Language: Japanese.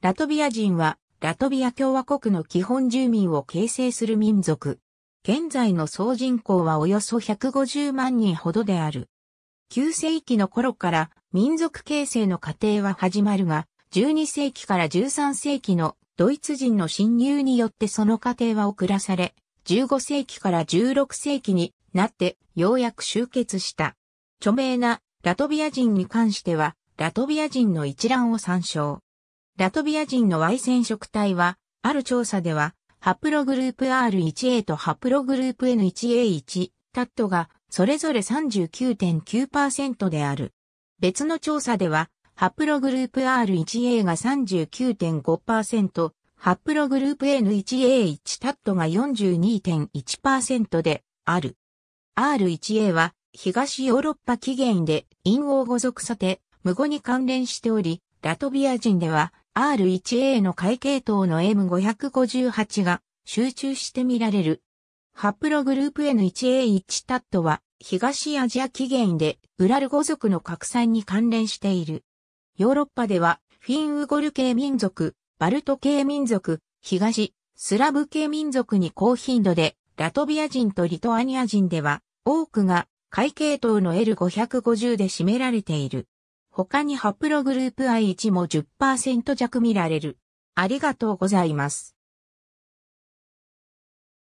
ラトビア人は、ラトビア共和国の基本住民を形成する民族。現在の総人口はおよそ150万人ほどである。9世紀の頃から民族形成の過程は始まるが、12世紀から13世紀のドイツ人の侵入によってその過程は遅らされ、15世紀から16世紀になってようやく集結した。著名なラトビア人に関しては、ラトビア人の一覧を参照。ラトビア人の Y 染色体は、ある調査では、ハプログループ R1A とハプログループ N1A1、タットが、それぞれ39.9%である。別の調査では、ハプログループ R1A が39.5%、ハプログループ N1A1 タットが42.1%である。R1A は東ヨーロッパ起源で陰王語属さて無語に関連しており、ラトビア人では R1A の会系統の M558 が集中して見られる。ハプログループ N1A1 タットは東アジア起源でウラル語族の拡散に関連している。ヨーロッパではフィンウゴル系民族、バルト系民族、東、スラブ系民族に高頻度で、ラトビア人とリトアニア人では多くが会系統の L550 で占められている。他にハプログループ I1 も10%弱見られる。ありがとうございます。